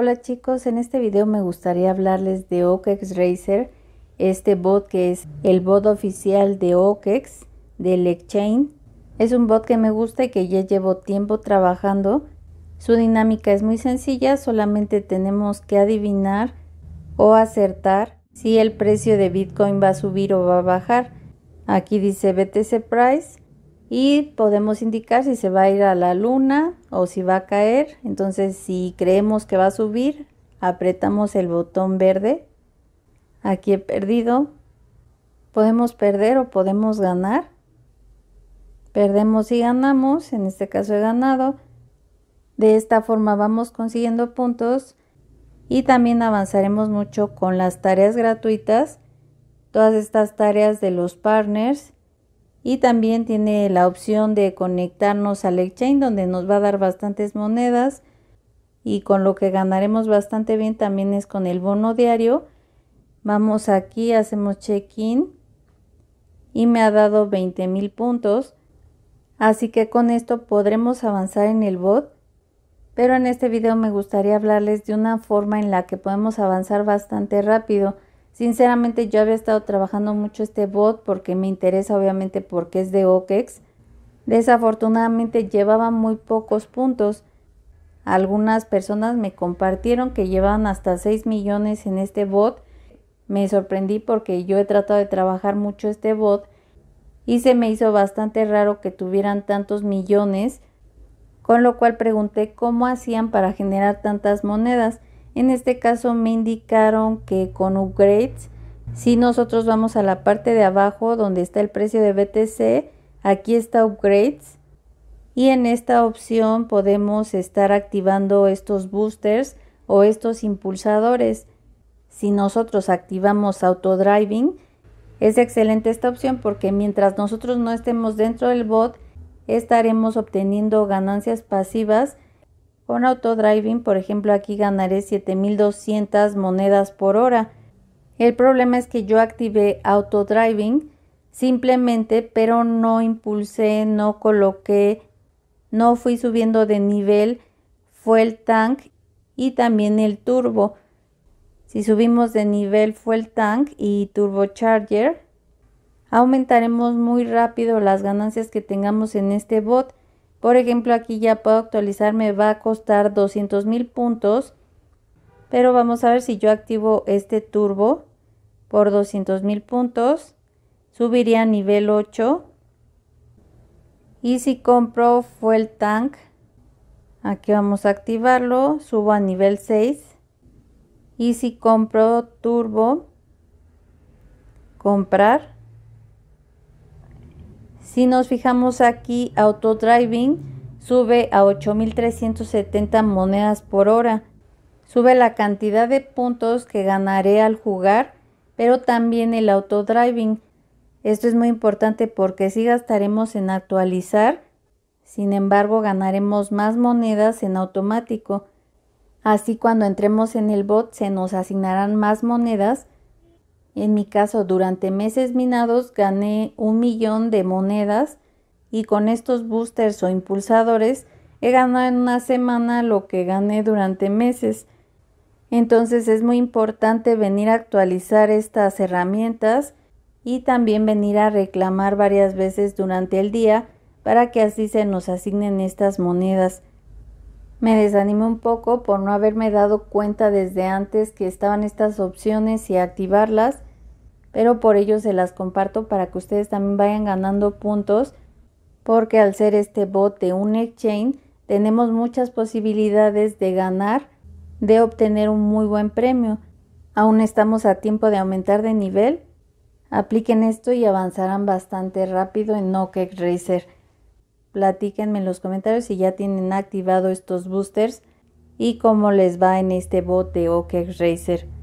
Hola chicos, en este video me gustaría hablarles de OKEX Racer, este bot que es el bot oficial de OKEX, de exchange. Es un bot que me gusta y que ya llevo tiempo trabajando. Su dinámica es muy sencilla, solamente tenemos que adivinar o acertar si el precio de Bitcoin va a subir o va a bajar. Aquí dice BTC Price y podemos indicar si se va a ir a la luna o si va a caer. Entonces si creemos que va a subir, apretamos el botón verde. Aquí he perdido. Podemos perder o podemos ganar. Perdemos y ganamos, en este caso he ganado. De esta forma vamos consiguiendo puntos y también avanzaremos mucho con las tareas gratuitas. Todas estas tareas de los partners y también tiene la opción de conectarnos al exchange donde nos va a dar bastantes monedas y con lo que ganaremos bastante bien también es con el bono diario. Vamos aquí, hacemos check-in y me ha dado 20 mil puntos. Así que con esto podremos avanzar en el bot. Pero en este video me gustaría hablarles de una forma en la que podemos avanzar bastante rápido. Sinceramente yo había estado trabajando mucho este bot porque me interesa obviamente porque es de OKEX. Desafortunadamente llevaba muy pocos puntos. Algunas personas me compartieron que llevaban hasta 6 millones en este bot. Me sorprendí porque yo he tratado de trabajar mucho este bot y se me hizo bastante raro que tuvieran tantos millones, con lo cual pregunté cómo hacían para generar tantas monedas en este caso me indicaron que con upgrades, si nosotros vamos a la parte de abajo donde está el precio de BTC, aquí está upgrades y en esta opción podemos estar activando estos boosters o estos impulsadores. Si nosotros activamos autodriving, es excelente esta opción porque mientras nosotros no estemos dentro del bot, estaremos obteniendo ganancias pasivas con autodriving, por ejemplo, aquí ganaré 7200 monedas por hora. El problema es que yo activé autodriving simplemente, pero no impulsé, no coloqué, no fui subiendo de nivel, fue el tank y también el turbo. Si subimos de nivel fue el tank y turbocharger, aumentaremos muy rápido las ganancias que tengamos en este bot. Por ejemplo, aquí ya puedo actualizar, me va a costar 200 mil puntos. Pero vamos a ver si yo activo este turbo por 200 mil puntos. Subiría a nivel 8. Y si compro fuel tank, aquí vamos a activarlo, subo a nivel 6. Y si compro turbo, comprar, si nos fijamos aquí, autodriving sube a 8.370 monedas por hora. Sube la cantidad de puntos que ganaré al jugar, pero también el autodriving. Esto es muy importante porque si gastaremos en actualizar, sin embargo ganaremos más monedas en automático. Así cuando entremos en el bot se nos asignarán más monedas en mi caso, durante meses minados gané un millón de monedas y con estos boosters o impulsadores he ganado en una semana lo que gané durante meses. Entonces es muy importante venir a actualizar estas herramientas y también venir a reclamar varias veces durante el día para que así se nos asignen estas monedas. Me desanimé un poco por no haberme dado cuenta desde antes que estaban estas opciones y activarlas, pero por ello se las comparto para que ustedes también vayan ganando puntos, porque al ser este bot de un exchange tenemos muchas posibilidades de ganar, de obtener un muy buen premio. Aún estamos a tiempo de aumentar de nivel. Apliquen esto y avanzarán bastante rápido en nokia Racer. Platíquenme en los comentarios si ya tienen activado estos boosters y cómo les va en este bote keg Racer.